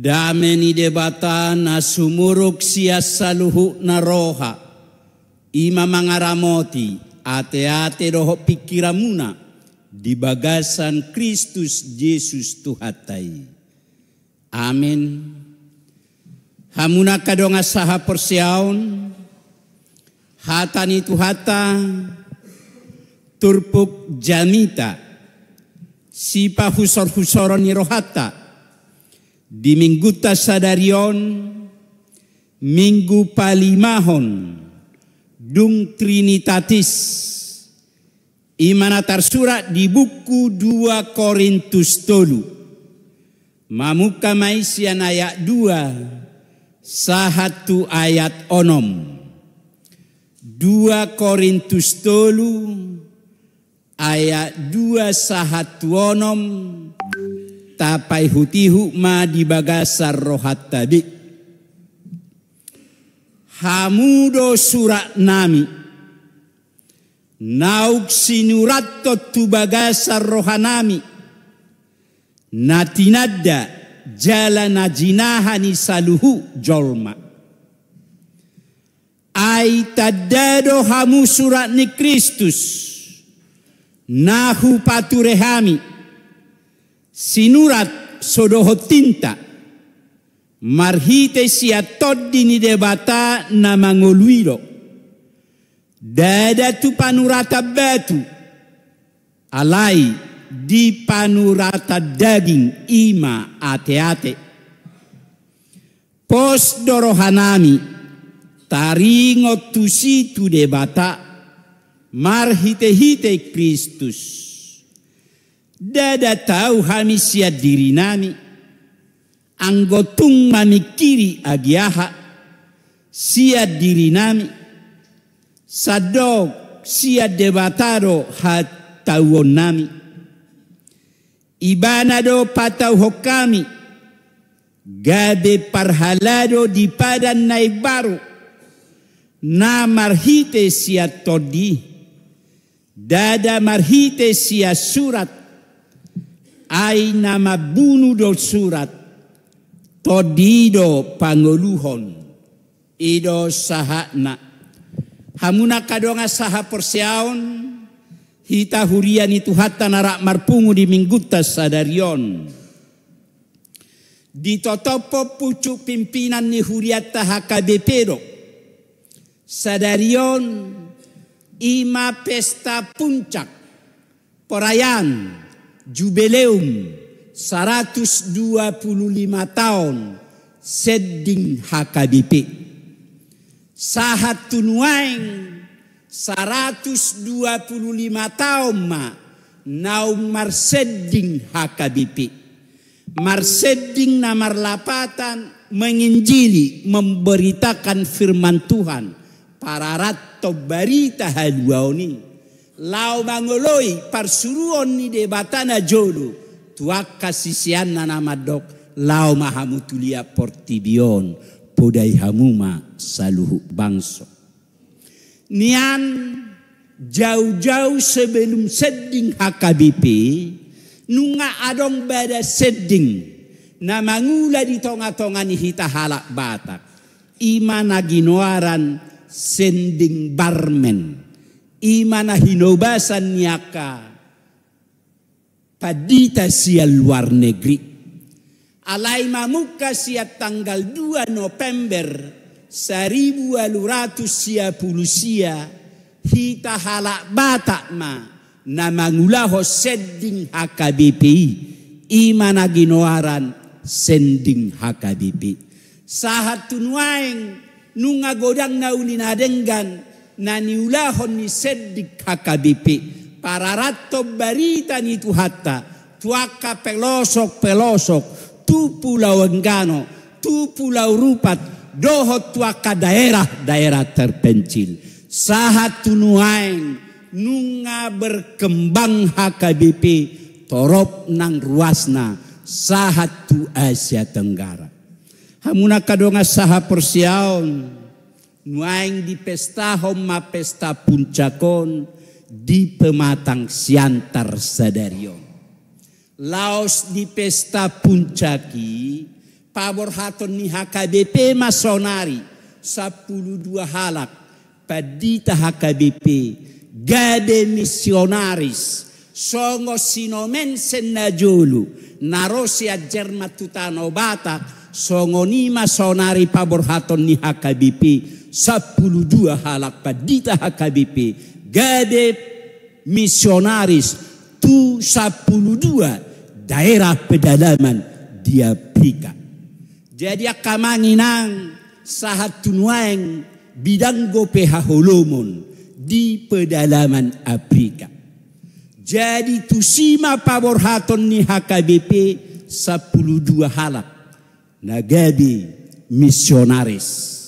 dameni debata na sumuruk siya sa luho na roha. Ima mangaramoti ate-ate roho pikiramuna, bagasan Kristus Yesus Tuhatai, Amin. Hamuna kadonga saha persiaun, hatani tuhata, turpuk jamita, sipa husor-husoron ni rohata, di minggu tasadarion minggu palimahon dung trinitatis Imanatar Surat di buku 2 Korintus tolu mamuka maisian ayat 2 sahatu ayat onom 2 Korintus tolu ayat 2 sahatu onom tapai hutihu ma bagasar rohat tadi. Hamudo surat nami. Nauk sinuratto bagasar rohanami. Natinadda jalana jinahani saluhu jolma. Ai tadado hamu surat ni Kristus. Nahu paturehami. Nahu paturehami sinurat sodohot tinta marhite sia toddi ni debata na mangoluiro tu panurata batu alai di panurata daging ima ate-ate pos dorohanami taringo tu tu debata marhite hite Kristus dada tahu kami hamisia diri nami anggotung mamikiri agiaha sia diri nami sadok sia debataro hatauon nami ibanado patau hokami gabe parhalado di padan naibaru na marhite sia todi dada marhite sia surat ai nama do surat todido pangoluhon ido sahana hamuna kadonga saha persiaon hita hurian itu hatta narak marpungu di minggutas sadarion totopo pucuk pimpinan ni huriata HKBP sadarion ima pesta puncak perayaan jubileum 125 tahun Sedding HKBP. Sahat tunuaing 125 tahun ma naum marsedding HKBP. Marsedding namar lapatan menginjili, memberitakan firman Tuhan. Para rat berita haluau ini Lau mangoloi parsuruon de batana jolu tuakka na nama dok lao mahamutulia portibion podai hamuma saluhu bangso nian jauh-jauh sebelum sedding HKBP nunga adong bada sedding na mangula di tonga-tonga ni hita halak batak ima naginoaran sending barmen imana hinobasan yaka padita sia luar negeri. Alai mamuka sia tanggal 2 November 1200 sia hita halak batak ma namangulaho sending HKBPI imana ginoaran sending HKBPI. Sahat tunuaeng nunga godang nauni denggan naniulahon ni seddik HKBP. Pararatto barita ni tuhatta. tuaka pelosok pelosok. Tu pulau Enggano. Tu pulau Rupat. dohot tuaka daerah-daerah terpencil. Sahat tunuain. Nunga berkembang HKBP. Torop nang ruasna. Sahat tu Asia Tenggara. Hamuna kadonga saha persiaun Nuaing di pesta homa pesta puncakon di pematang siantar sadarion. Laos di pesta puncaki pabor haton ni HKBP masonari 12 halak padita HKBP gade misionaris songo sinomen senajulu narosia tutano batak songonima sonari pabor haton ni HKBP dua halak padita HKBP gade misionaris tu dua daerah pedalaman di Afrika. Jadi akamanginang sahat tunuang bidang gopeha holomon di pedalaman Afrika. Jadi tusima pabor haton ni HKBP 12 halak nagabi misionaris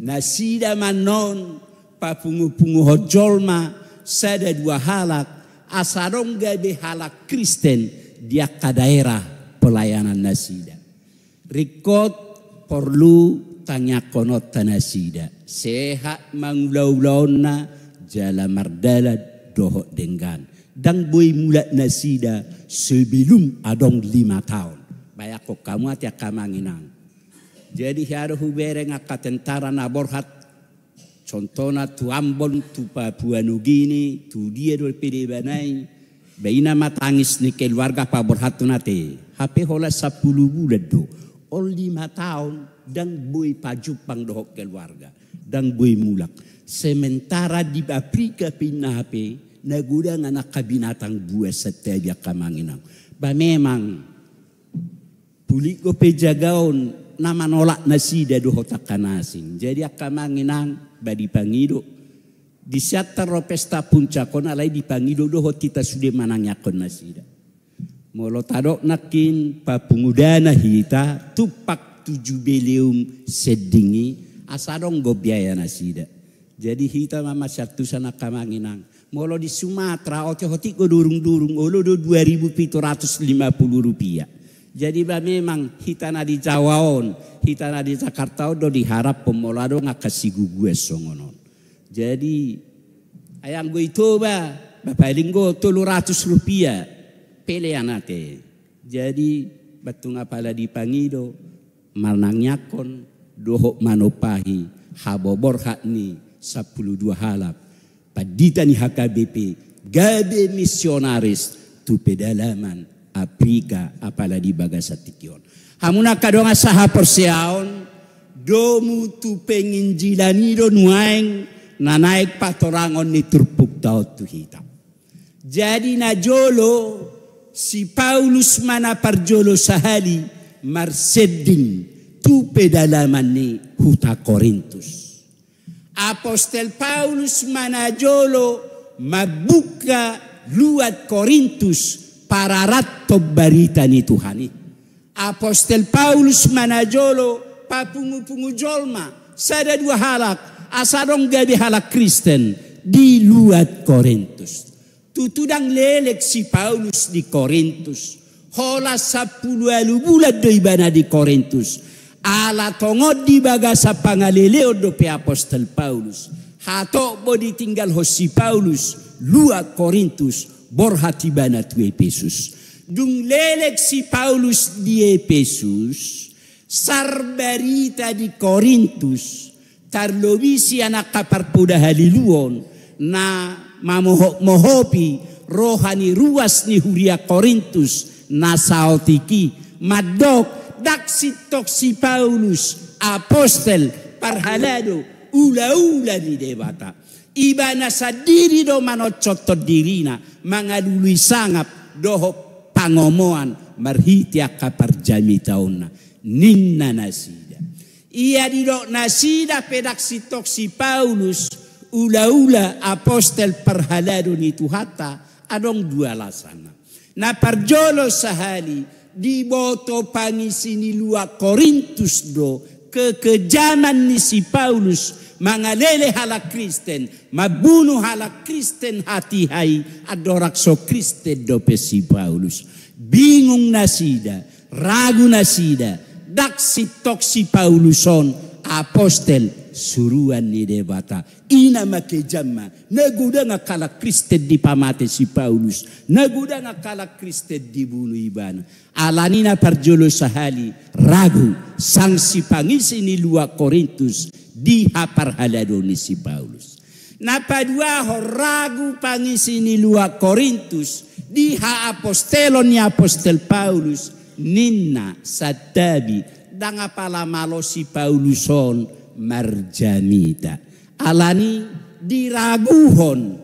nasida manon papungu-pungu hojolma sada dua halak asarongga be halak Kristen dia ke daerah pelayanan nasida. Rikot perlu tanya konot tanasida. Sehat mangulaulauna jala mardala dohok denggan. Dan boy mula nasida sebelum adong lima tahun. Bayakok kamu hati kamanginang. Jadi harus hubereng akat tentara naborhat. Contohnya tu Ambon, tu Papua Nugini, tu dia dua pilih banai. Baina matangis ni keluarga Pak Borhat tu nate. HP hola 10 bulan do. Ol 5 tahun dan bui pajupang dohok keluarga. Dan boi mulak. Sementara di Afrika pindah HP. negara nganak kabinatang buah setiap kamanginang. Ba memang puliko pejagaon nama nolak nasi dadu hotak kanasin. Jadi akan manginang badi pangido. Di siatar pesta puncak kon alai di pangido doho kita sudah manangnya kon nasida. Molo tadok nakin papungudana hita tupak tujuh belium sedingi biaya nasi da. Jadi hita mama satu sana kamanginang. Molo di Sumatera oke hoti go durung-durung olo do 2750 rupiah. Jadi memang hitana di Jawaon, hitana di Jakarta udah diharap nggak kasih gue songonon. Jadi ayam gue itu ba, bapak linggo tuh ratus rupiah anate. Jadi batung apala dipangido, kon dohok manopahi habobor hakni sepuluh dua halap. Padita ni HKBP, gabe misionaris tu pedalaman Afrika apalagi bagasa tikion. Hamuna kadonga saha persiaon domu tu jilani do nuaeng na naik patorangon ni turpuk tau tu hita. Jadi na jolo si Paulus mana parjolo sahali marsedding tu pedalaman ni huta Korintus. Apostel Paulus mana jolo mabuka luat Korintus Para Pararat baritani Tuhani. Apostel Paulus manajolo papungu-pungu jolma. Sada dua halak. Asadong gabi halak Kristen. Di luat Korintus. Tutudang lelek si Paulus di Korintus. Hola sapulu alu bulat doibana di Korintus. Ala tongod di bagasa pangaleleo dope Apostel Paulus. hato bodi tinggal hosi Paulus. luar Korintus borhati bana tu Ephesus. Dung lelek si Paulus di Ephesus, sarbarita di Korintus, tarlobisi anak kapar puda haliluon, na mohopi rohani ruas ni huria Korintus, na saotiki, madok, daksi toksi Paulus, apostel, parhalado, ula-ula ni debata ibana sadiri do mano cotot dirina mangadului sangap doho pangomoan akka parjami tauna ninna nasida ia didok nasida peraksi toksi Paulus ula-ula apostel perhaladu itu hatta adong dua lasana na parjolo sahali di boto pangisini luak Korintus do kekejaman ni si Paulus mangalele hala kristen, mabunuh hala kristen hatihai adorak so kristen dope si Paulus. Bingung nasida, ragu nasida, daksi toksi Pauluson, apostel, suruan ni inama ina make jamma na kala kriste di pamate si paulus na gudanga kala kriste di bulu ibana alanina parjolo sahali ragu sang si pangisi ni lua korintus di hapar haladoni si paulus Napa ho ragu pangisi ni lua korintus di ha apostelon ni apostel paulus ninna satabi danga pala malo si pauluson marjanita. Alani diraguhon.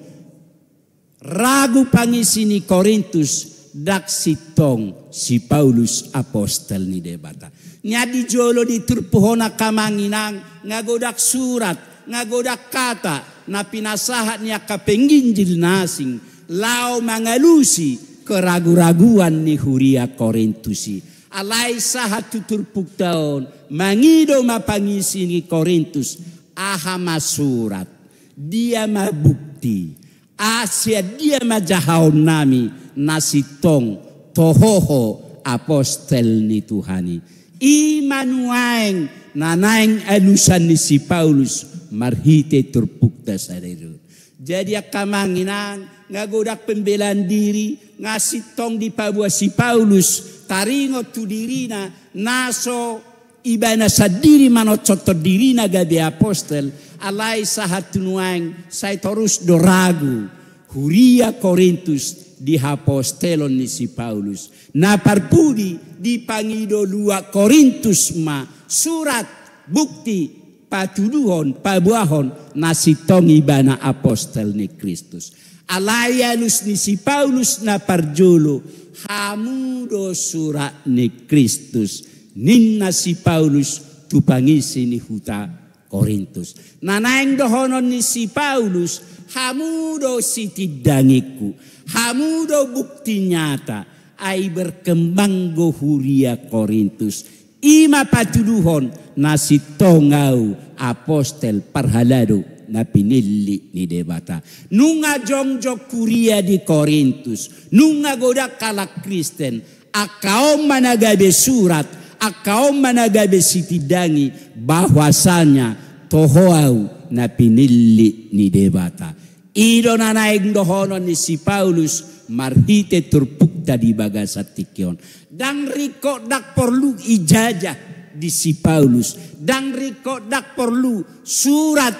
Ragu pangisini Korintus dak sitong si Paulus Apostel ni debata. Nyadi jolo di turpuhona kamanginang ngagodak surat, ngagodak kata, na pinasahat niya kapenginjil nasing, lao mangalusi keragu-raguan ni Huria Korintusi. Alai sahat tutur puktaon mangido ni Korintus aha masurat dia mabukti asia dia majahau nami nasitong tohoho apostel ni Tuhani imanuaeng nanaeng elusan ni si Paulus marhite terbukta sarero jadi akamanginan ngagodak pembelaan diri ngasitong di pabua si Paulus taringo tu dirina naso ibana sadiri mano diri naga de apostel alai sahatunuang sai terus doragu huria korintus di apostelon ni si Paulus na parpudi di pangido lua korintus ma surat bukti patuduhon pabuahon nasitong ibana apostel ni Kristus alayanus ni si Paulus na hamudo surat ni Kristus nin si Paulus tupangisi sini huta Korintus. Nanaeng dohonon ni si Paulus hamudo tidangiku, Hamudo bukti nyata. Ai berkembang gohuria Korintus. Ima patuduhon nasi tongau apostel parhalado na pinili ni debata. Nunga jongjo kuria di Korintus. Nunga goda kala Kristen. Akaom managabe surat akao managabe sitidangi bahwasanya tohoau na pinili ni debata. Ilo na dohono ni si Paulus marhite tadi di bagasatikion. Dan riko dak perlu ijajah di si Paulus. Dan riko dak perlu surat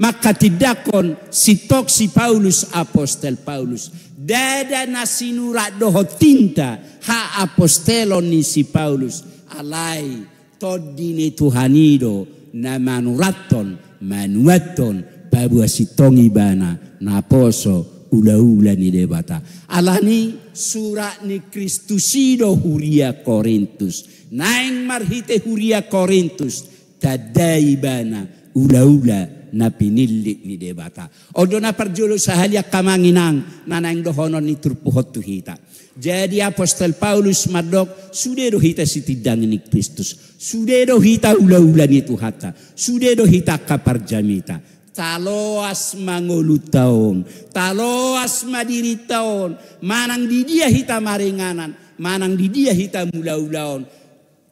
maka tidakon si tok si Paulus apostel Paulus dada nasinura doho tinta ha apostelo nisi Paulus alai todine Tuhanido na manuraton manuaton pabua sitongi bana na poso ula-ula ni debata alani surat ni Kristusido huria Korintus naing marhite huria Korintus tadai bana ula-ula na pinili ni debata. O do na parjulo sa halya kamanginang nanang dohonon ni turpuhot tuhita. Jadi Apostol Paulus madok sudah sudero hita tidang ni Kristus. Sudero hita ula-ula ni Tuhata. Sudero hita kaparjamita. Taloas mangulu taon. Taloas madiri taon. Manang di dia hita maringanan. Manang di dia hita mula-ulaon.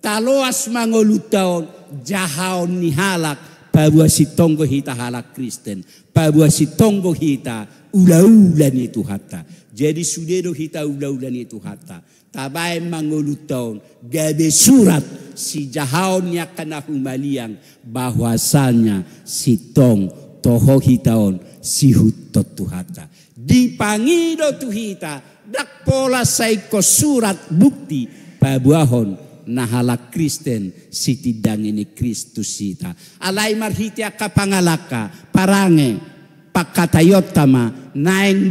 Taloas mangulu taon. Jahaon ni halak bahwa si Tonggo hita halak Kristen, bahwa si Tonggo hita ulaulan itu hatta. Jadi sudedo hita ulaulan itu hatta. Tabai mangolu gabe surat si Jahau nya kena humaliang bahwasanya si tong toho hitaon si hutot tuhata. Dipangido tuhita dak pola saiko surat bukti pabuahon nahala Kristen tidang ini Kristus sita. Alai marhitia kapangalaka parange pakatayot tama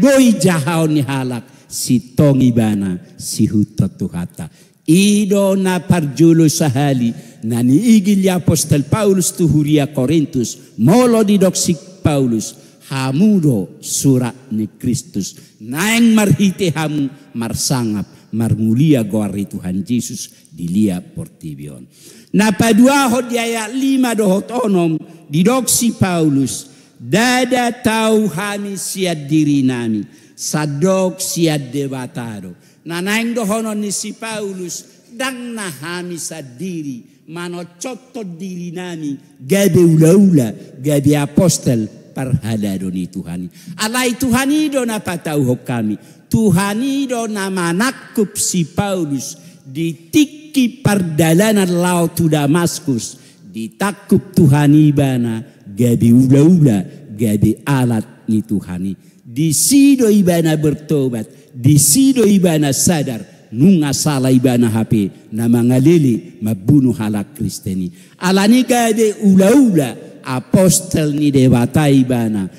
goi jahau ni halak si tongibana si huta tuhata. Ido na parjulo sahali nani igil ya Apostel Paulus tuhuria Korintus molo didoksik Paulus hamudo surat ni Kristus naeng marhiti hamu marsangap marmulia goarri Tuhan Yesus dilia portibion. Na padua ayat lima dohot onom didoksi Paulus dada tau hami siad diri nami sadok siad debataro. Na naeng dohonon ni si Paulus dang na hami sad diri mano cotto diri nami gabe ulaula gabe apostel doni Tuhani. Alai Tuhani do na patau kami, Tuhani do na manakup si Paulus di tiki perdalanan laut Damaskus. Ditakup Tuhani bana gabi ula-ula gabi alat ni Tuhani. Di sido ibana bertobat, di sido ibana sadar, nunga salah ibana HP nama ngalili mabunuh halak Kristeni. Alani gade ula-ula dewa taibana ibana,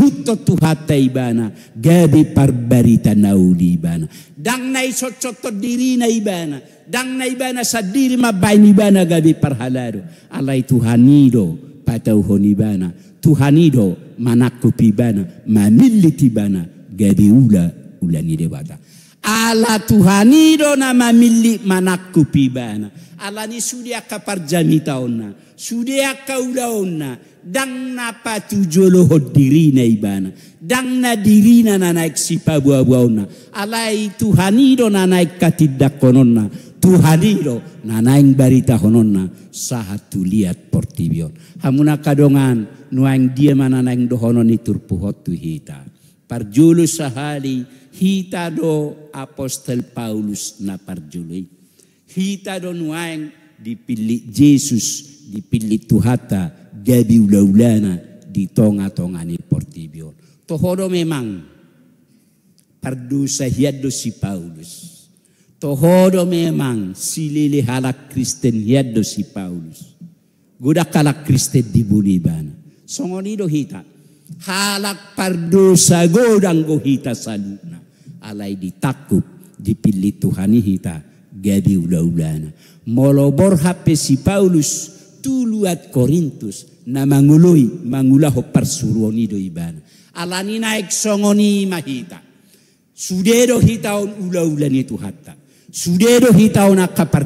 hutto tu ibana, gabi parbarita nauli ibana. Dang nai diri nai ibana, dang nai ibana sadiri ma baini ibana gabi parhalaru. Alai Tuhanido patau honibana, Tuhanido mamiliti bana gabi ula ula ta ala Tuhanido na mamilli bana ala ni sudi akaparjamita onna sudeya dang na patu jolo na ibana diri na naik sipa bua bua onna alai tuhanido katidak katidakkononna tuhanido nanaing barita hononna sahatu liat portibion hamuna kadongan nuang dia mana nanaing dohonon itur tu hita parjulu sahali hita do apostel Paulus na parjulu hita do nuang dipilih Yesus Tuhan tuhata gabi ulaulana di tonga-tonga ni portibio. Tohodo memang perdu sahiado si Paulus. Tohodo memang silili halak Kristen hiado si Paulus. Gudak kalak Kristen di Songoni Songonido hita. Halak pardu godang go hita saluna. Alai ditakup dipilih Tuhan hita gabi ulaulana. Molobor hape si Paulus tuluat Korintus na manguloi mangulaho persuruoni do ibana. Alani naik songoni mahita. Sudero hita on ula ulani tu hatta. Sudero hita on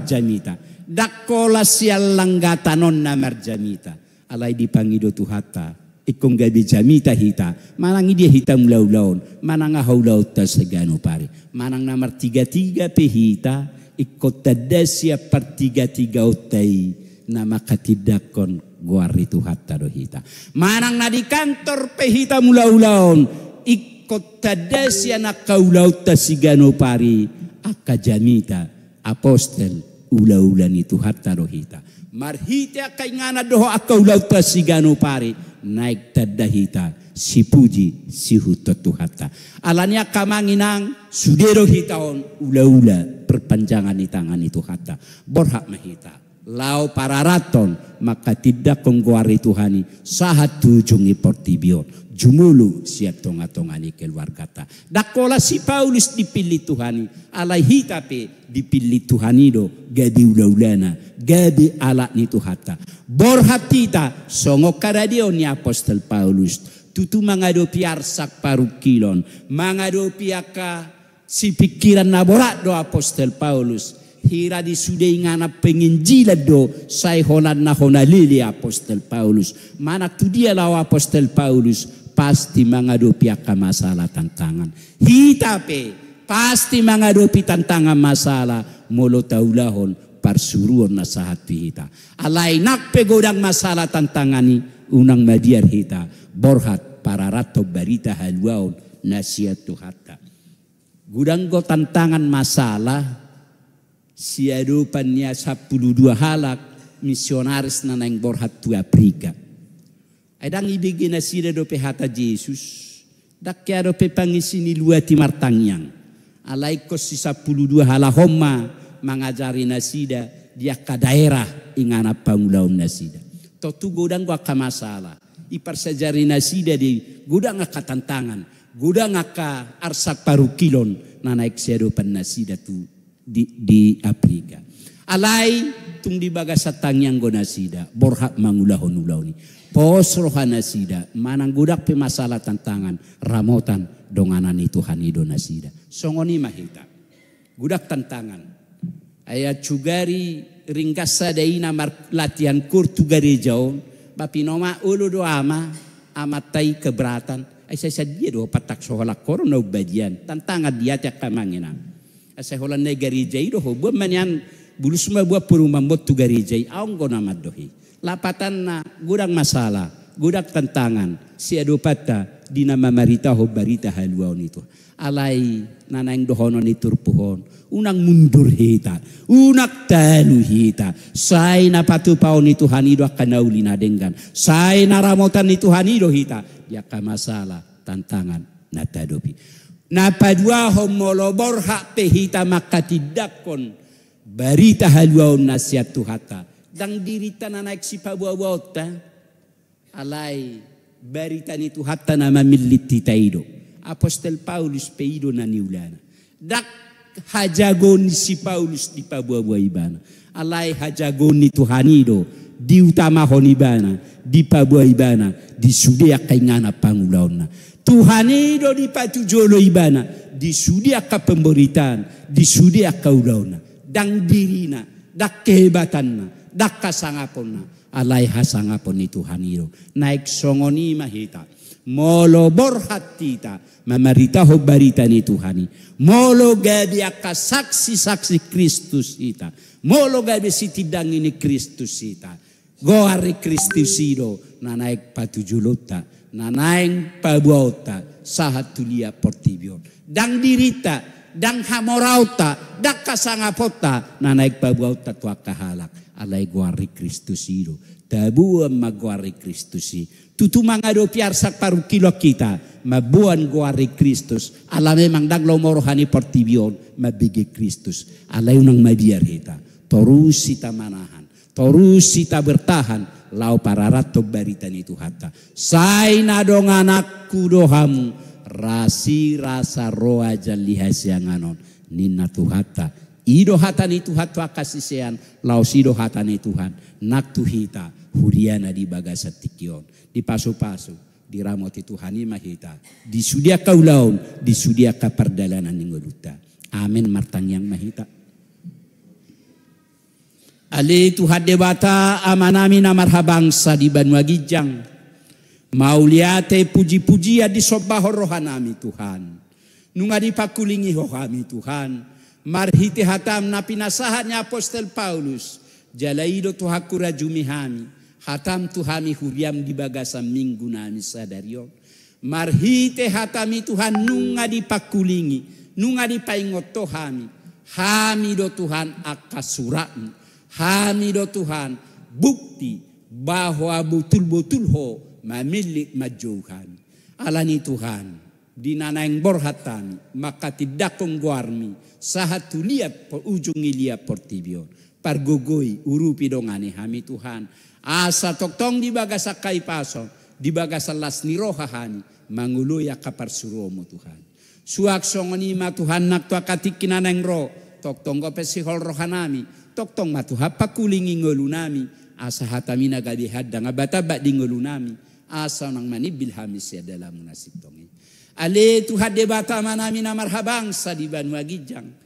jamita. Dakola sial non nonna marjamita. Alai dipangido tu hatta. Ikong gabi jamita hita. Manang dia hita mula ulaon. Manang ahaulau segano pare. Manang namar tiga tiga pehita. Ikot tadasia partiga tiga utai na makatidakon guari Tuhan do hita. Manang na di kantor pehita mula ulaon ikot tadasya na kaulaw tasigano pari akajamita apostel ula-ulan itu hatta rohita. Marhita kaingana doho akaulaw tasigano pari naik tadahita si puji si hutotu hatta. Alanya kamanginang sudero hitaon ula-ula perpanjangan di tangan itu hatta. Borhak mahita lau pararaton maka tidak kongguari Tuhani sahat tujungi portibion jumulu siap tonga-tongani keluar kata dakola si Paulus dipilih Tuhani alaihi tapi dipilih Tuhani do gadi ulaulana gadi ala ni Tuhata borhatita songo karadio ni apostel Paulus tutu mangadopi arsak parukilon mangadopi aka si pikiran naborak do apostel Paulus hira di pengin penginjila do sai honan na lili apostel Paulus mana tu dia lawa apostel Paulus pasti mengadopi akan masalah tantangan hita pe pasti mengadopi tantangan masalah molo taulahon parsuruon na sahat hita nak pe godang masalah tantangani unang madiar hita borhat para rato barita haluaon nasihat tuhata gudang go tantangan masalah siadupannya 12 halak misionaris naeng borhat tu Afrika. Adang ibigi nasira do pehata Jesus. Dakya do pangisini luati martangyang. Alaikos si 12 halahoma mengajari nasida dia ke daerah ingana pangulaum nasida. Totu godang gua kamasala. Iparsajari nasida di gudang akan tantangan. Gudang akan arsak parukilon nanaik siadupan nasida tu di, di Afrika. Alai tung di tangyang yang gonasida borhak mangulahon ulauni. Pos gudak pe masalah tantangan ramotan donganan itu hanidonasida. Songoni mahita. Gudak tantangan. Ayat cugari ringkasa daina mar latihan kur tugari jauh. nama ulu doama amatai keberatan. ayat saya sadia doa patak sohalak korona ubadian, Tantangan dia tiak kamanginang seholane garijai do buat manyan bulusma bua perumam bot tu garijai Aunggo nama dohi lapatan na gudang masalah gudang tantangan si adopata di nama marita ho barita haluaon itu alai nanang dohonon itu pohon unang mundur hita unak talu hita sai na patu paon itu doh kanauli denggan, sai na ramotan itu ido hita dia masalah tantangan natadopi Napajuahom molobor hak pehita maka tidak kon. Barita haluaun nasihat tuhata. Dang dirita naik si pabuawauta. Alai berita ni tuhata nama militi taido. Apostel Paulus peido na Dak hajagoni si Paulus di pabuawau ibana. Alai hajagoni tuhanido. Di utama honibana. Di pabuawau ibana. Di sudia kaingana pangulaona. Tuhan do di patu jolo ibana disudi akka pemberitaan disudi udauna dang dirina dak kehebatanna dak kasangaponna alai hasangapon ni Tuhan itu. naik songoni mahita molo borhatita Memerita barita ni Tuhani molo gabi akka saksi-saksi Kristus ita molo gabi sitidang ini Kristus ita goari Kristus iro na naik patu nanaeng pabuauta sahatulia portibion dang dirita dang hamorauta dang kasangapota nanaeng pabuauta tuakahalak alai guari Kristus iru tabuam maguari Kristusi tutu mangado piarsak paru kilo kita mabuan guari Kristus ala memang dang lomorohani portibion mabigi Kristus alai unang mabiar kita terus manahan torusita bertahan lau pararat to baritani itu hatta. Saina dong anakku dohamu rasi rasa roa jali hasianganon nina tuhata. Ido hatan itu hatwa sean. lau sido hatan itu han nak tuhita huriana di bagasa tikion di pasu-pasu di ramoti Tuhan hanima kita di sudia kaulaun di sudia perdalanan ninggoluta. Amin martang yang mahita. Alitu hadebata amanamina bangsa di Banwagijang. Mauliate puji-pujia ya di sobaho rohanami Tuhan. Nunga dipakulingi ho kami Tuhan. Marhiti hatam napi nasahatnya Apostel Paulus. Jalaido tuhaku rajumihami Hatam Tuhami huriam di bagasa minggu nami sadario. Marhite hatami Tuhan nunga dipakulingi. Nunga dipaingot Tuhami. Hami do Tuhan akasuratmu Hamido Tuhan bukti bahwa betul-betul ho memilih majuhan. Alani Tuhan di yang borhatan maka tidak kongguarmi sahatu liap po ujung liap portibion pargogoi urupi dongane hami Tuhan asa toktong di bagasa kai paso di bagasa las mangulu ya kapar suromo Tuhan suak songoni ma Tuhan nak tua katik kinaneng ro toktong gope sihol rohanami Tok-tok matu hapa pakulingi ngolunami asa hatamina gadi ngabata bataba di ngolunami asa nang mani bilhamis ya dalam munasib tongi ale tu hadde bata manami na marhabang sa di banwagijang